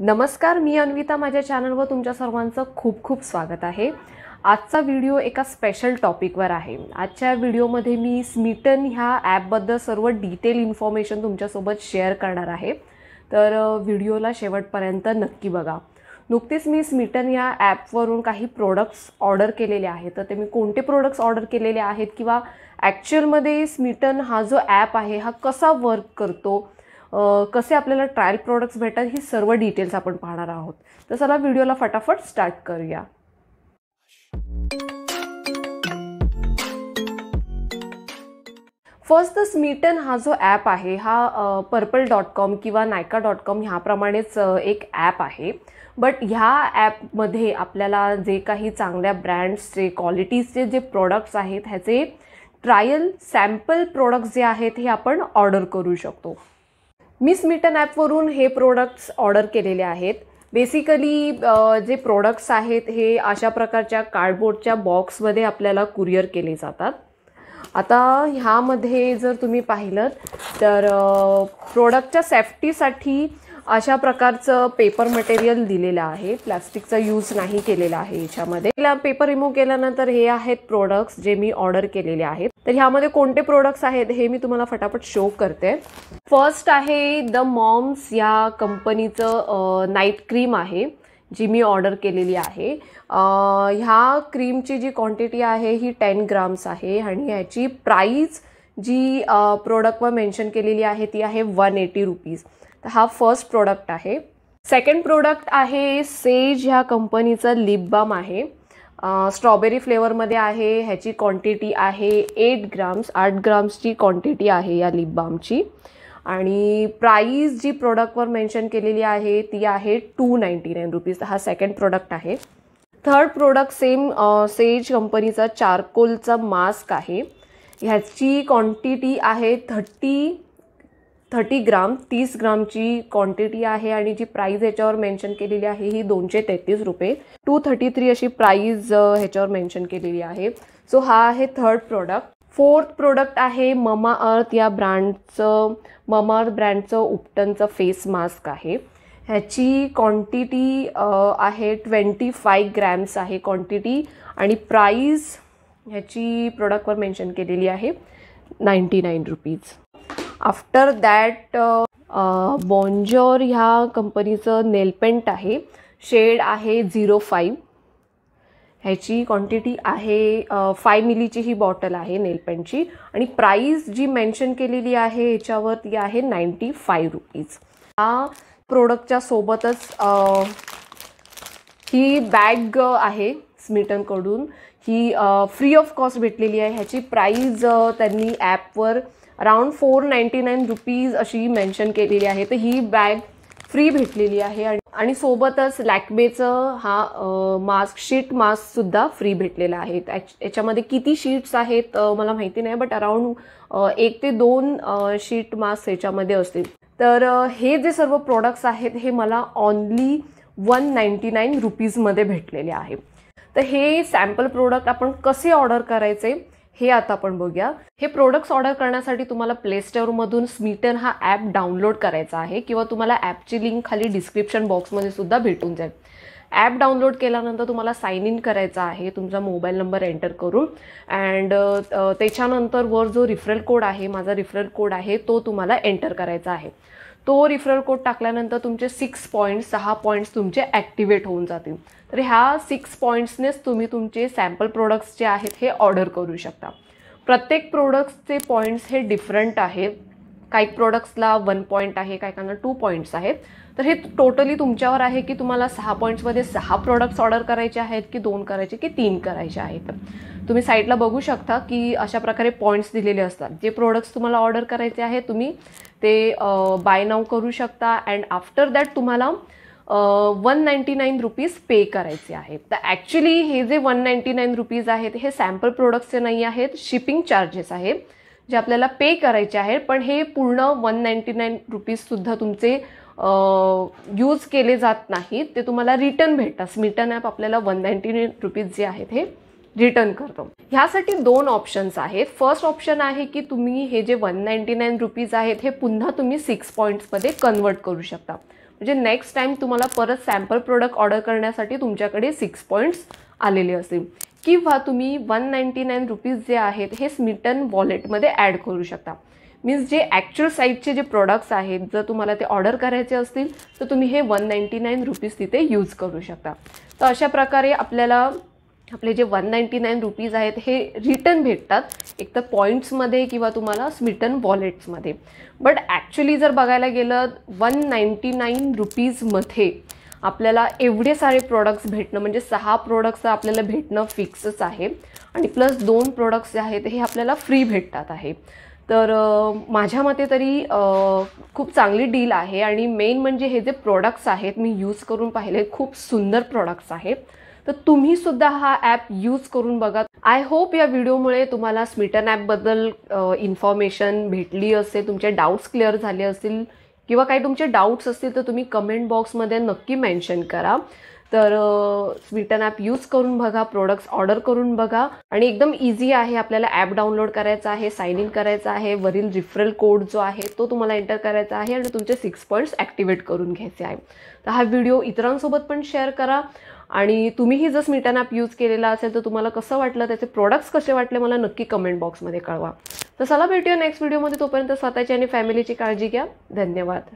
नमस्कार मी अन्विता माझ्या चॅनलवर तुमच्या सर्वांचं खूप खूप स्वागत आहे आजचा व्हिडिओ एका स्पेशल टॉपिकवर आहे आजच्या व्हिडिओमध्ये मी स्मिटन ह्या ॲपबद्दल सर्व डिटेल इन्फॉर्मेशन तुमच्यासोबत शेअर करणार आहे तर व्हिडिओला शेवटपर्यंत नक्की बघा नुकतीच मी स्मिटन या ॲपवरून काही प्रोडक्ट्स ऑर्डर केलेले आहेत तर ते मी कोणते प्रोडक्ट्स ऑर्डर केलेले आहेत किंवा ॲक्च्युअलमध्ये स्मिटन हा जो ॲप आहे हा कसा वर्क करतो कसे आपल्याला ट्रायल प्रोडक्ट्स भेटतात ही सर्व डिटेल्स आपण पाहणार आहोत तर चला व्हिडिओला फटाफट स्टार्ट करूया फर्स्ट द स्मीटन हा जो ॲप आहे हा पर्पल डॉट कॉम किंवा नायका डॉट कॉम ह्याप्रमाणेच एक ॲप आहे बट ह्या ॲपमध्ये आपल्याला जे काही चांगल्या ब्रँड्सचे क्वालिटीजचे जे प्रोडक्ट्स आहेत ह्याचे ट्रायल सॅम्पल प्रोडक्ट्स जे आहेत हे आपण ऑर्डर करू शकतो मिस मिटन ॲपवरून हे प्रोडक्ट्स ऑर्डर केलेले आहेत बेसिकली जे प्रोडक्ट्स आहेत हे अशा प्रकारच्या कार्डबोर्डच्या बॉक्समध्ये आपल्याला कुरिअर केले जातात आता ह्यामध्ये जर तुम्ही पाहिलं तर प्रोडक्टच्या सेफ्टीसाठी अशा प्रकारचं पेपर मटेरियल दिलेलं आहे प्लास्टिकचा यूज नाही केलेला आहे याच्यामध्ये पेपर रिमूव्ह केल्यानंतर हे आहेत प्रोडक्ट्स जे मी ऑर्डर केलेले आहेत तर ह्यामध्ये कोणते प्रोडक्ट्स आहेत हे मी तुम्हाला फटाफट शो करते फर्स्ट आहे द मॉम्स या कंपनीचं नाईट क्रीम आहे जी मी ऑर्डर केलेली आहे ह्या क्रीमची जी क्वांटिटी आहे ही टेन ग्राम्स आहे आणि ह्याची प्राईज जी प्रोडक्टवर मेन्शन केलेली आहे ती आहे वन एटी रुपीज तर हा फर्स्ट प्रोडक्ट आहे सेकंड प्रोडक्ट आहे सेज ह्या कंपनीचा लिप बाम आहे स्ट्रॉबेरी फ्लेवरमध्ये आहे ह्याची क्वांटिटी आहे एट ग्राम्स आठ ग्राम्सची क्वांटिटी आहे या लिप बामची आणि प्राईस जी प्रोडक्टवर मेन्शन केलेली आहे ती आहे टू नाईंटी नाईन रुपीज हा सेकंड प्रोडक्ट आहे थर्ड प्रोडक्ट सेम सेज कंपनीचा चारकोलचा मास्क आहे ह्याची क्वांटिटी आहे थर्टी थर्टी ग्राम तीस ग्रामची क्वांटिटी आहे आणि जी प्राईज ह्याच्यावर मेन्शन केलेली आहे ही दोनशे तेहतीस रुपये टू थर्टी थ्री अशी प्राईज ह्याच्यावर मेन्शन केलेली आहे सो हा आहे थर्ड प्रोडक्ट फोर्थ प्रोडक्ट आहे ममा अर्थ या ब्रँडचं ममा अर्थ ब्रँडचं उपटनचं फेस मास्क आहे ह्याची क्वांटिटी आहे ट्वेंटी फाईव्ह ग्रॅम्स आहे क्वांटिटी आणि प्राईज ह्याची प्रोडक्टवर मेन्शन केलेली आहे ninety nine rupees after that बॉन्जॉर ह्या कंपनीचं नेलपेंट आहे शेड आहे झिरो फाईव्ह ह्याची क्वांटिटी आहे फाय uh, मिलीची ही बॉटल आहे नेलपेंटची आणि प्राईस जी मेन्शन केलेली आहे ह्याच्यावर ती आहे नाईंटी फाय रुपीज हा प्रोडक्टच्या सोबतच uh, ही बॅग आहे स्मिटनकडून ही फ्री ऑफ कॉस्ट भेटलेली आहे ह्याची प्राईज uh, त्यांनी ॲपवर around four ninety nine rupees अशी मेन्शन केलेली आहे तर ही बॅग फ्री भेटलेली आहे आणि सोबतच लॅकबेचं हा मास्क शीट मास्कसुद्धा फ्री भेटलेला आहे याच्यामध्ये किती शीट्स आहेत मला माहिती नाही बट अराऊंड एक ते दोन शीट मास्क याच्यामध्ये असतील तर हे जे सर्व प्रोडक्ट्स आहेत हे मला ऑनली वन नाईन्टी नाईन रुपीजमध्ये भेटलेले आहे तर हे सॅम्पल प्रोडक्ट आपण कसे ऑर्डर करायचे हे आता आपण बघूया हे प्रोडक्ट्स ऑर्डर करण्यासाठी तुम्हाला प्ले स्टोअरमधून स्मिटन हा ॲप डाउनलोड करायचा आहे किंवा तुम्हाला ॲपची लिंक खाली डिस्क्रिप्शन बॉक्समध्ये सुद्धा भेटून जाईल ॲप डाउनलोड केल्यानंतर तुम्हाला साईन इन करायचा आहे तुमचा मोबाईल नंबर एंटर करून अँड त्याच्यानंतर वर जो रिफरल कोड आहे माझा रिफरल कोड आहे तो तुम्हाला एंटर करायचा आहे तो रिफरल कोड टाकल्यानंतर तुमचे सिक्स पॉईंट सहा पॉईंट्स तुमचे ॲक्टिवेट होऊन जातील तर ह्या सिक्स पॉईंट्सनेच तुम्ही तुमचे सॅम्पल प्रोडक्ट्स जे आहेत हे ऑर्डर करू शकता प्रत्येक प्रोडक्ट्सचे पॉईंट्स हे डिफरंट आहेत काही प्रोडक्ट्सला वन पॉईंट आहे काही काही टू पॉईंट्स आहेत तर हे टोटली तुमच्यावर आहे की तुम्हाला सहा पॉईंट्समध्ये सहा प्रोडक्ट्स ऑर्डर करायचे आहेत की दोन करायचे की तीन करायचे आहेत तुम्ही साईटला बघू शकता की अशा प्रकारे पॉईंट्स दिलेले असतात जे प्रोडक्ट्स तुम्हाला ऑर्डर करायचे आहे तुम्ही ते बाय नाव करू शकता अँड आफ्टर दॅट तुम्हाला one ninety nine rupees pay करायचे आहे तर ॲक्च्युली हे जे वन नाईंटी नाईन रुपीज आहेत हे सॅम्पल प्रोडक्ट्सचे नाही आहेत शिपिंग चार्जेस आहे जे आपल्याला पे करायचे आहेत पण हे पूर्ण वन नाईंटी नाईन रुपीजसुद्धा तुमचे यूज केले जात नाहीत ते तुम्हाला रिटर्न भेटतात स्मिटन ॲप आपल्याला वन नाईंटी नाईन रुपीज जे आहेत हे रिटर्न करतो ह्यासाठी दोन ऑप्शन्स आहेत फर्स्ट ऑप्शन आहे की तुम्ही हे जे वन नाईंटी नाईन रुपीज आहेत हे पुन्हा तुम्ही सिक्स पॉईंट्समध्ये कन्वर्ट करू शकता म्हणजे नेक्स्ट टाईम तुम्हाला परत सॅम्पल प्रोडक्ट ऑर्डर करण्यासाठी तुमच्याकडे सिक्स पॉईंट्स आलेले असतील किंवा तुम्ही वन नाईन्टी नाईन रुपीज जे आहेत हे स्मिटन वॉलेटमध्ये ॲड करू शकता मीन्स जे ॲक्च्युअल साईजचे जे प्रॉडक्ट्स आहेत जर तुम्हाला ते ऑर्डर करायचे असतील तर तुम्ही हे वन नाईन्टी नाईन रुपीज तिथे यूज करू शकता तर अशा प्रकारे आपल्याला आपले जे वन नाईन्टी नाईन रुपीज आहेत हे रिटर्न भेटतात एक तर पॉईंट्समध्ये किंवा तुम्हाला स्मिटन वॉलेट्समध्ये बट ॲक्च्युली जर बघायला गेलं वन नाईन्टी नाईन रुपीजमध्ये आपल्याला एवढे सारे प्रोडक्ट्स भेटणं म्हणजे सहा प्रोडक्ट्स आपल्याला भेटणं फिक्सच आहे आणि प्लस दोन प्रोडक्ट्स जे आहेत हे आपल्याला फ्री भेटतात आहे तर माझ्या मते तरी खूप चांगली डील आहे आणि मेन म्हणजे हे जे प्रोडक्ट्स आहेत मी यूज करून पाहिले खूप सुंदर प्रोडक्ट्स आहेत तर तुम्ही सुद्धा हा ॲप यूज करून बघा आय होप या व्हिडिओमुळे तुम्हाला स्मिटन ॲपबद्दल इन्फॉर्मेशन भेटली असेल तुमचे डाउट्स क्लिअर झाले असतील किंवा काही तुमचे डाउट्स असतील तर तुम्ही कमेंट बॉक्समध्ये नक्की मेन्शन करा तर स्वीटन ॲप यूज करून बघा प्रोडक्ट्स ऑर्डर करून बघा आणि एकदम इझी आहे आपल्याला ॲप डाउनलोड करायचा आहे साईन इन करायचा आहे वरील रिफरल कोड जो आहे तो तुम्हाला एंटर करायचा आहे आणि तुमचे सिक्स पॉईंट्स ॲक्टिवेट करून घ्यायचे आहे तर हा व्हिडिओ इतरांसोबत पण शेअर करा आणि तुम्हीही जर स्मिटन ॲप यूज केलेला असेल तर तुम्हाला कसं वाटलं त्याचे प्रोडक्ट्स कसे वाटले मला नक्की कमेंट बॉक्समध्ये कळवा तर चला भेटूया नेक्स्ट व्हिडिओमध्ये तोपर्यंत स्वतःची आणि फॅमिलीची काळजी घ्या धन्यवाद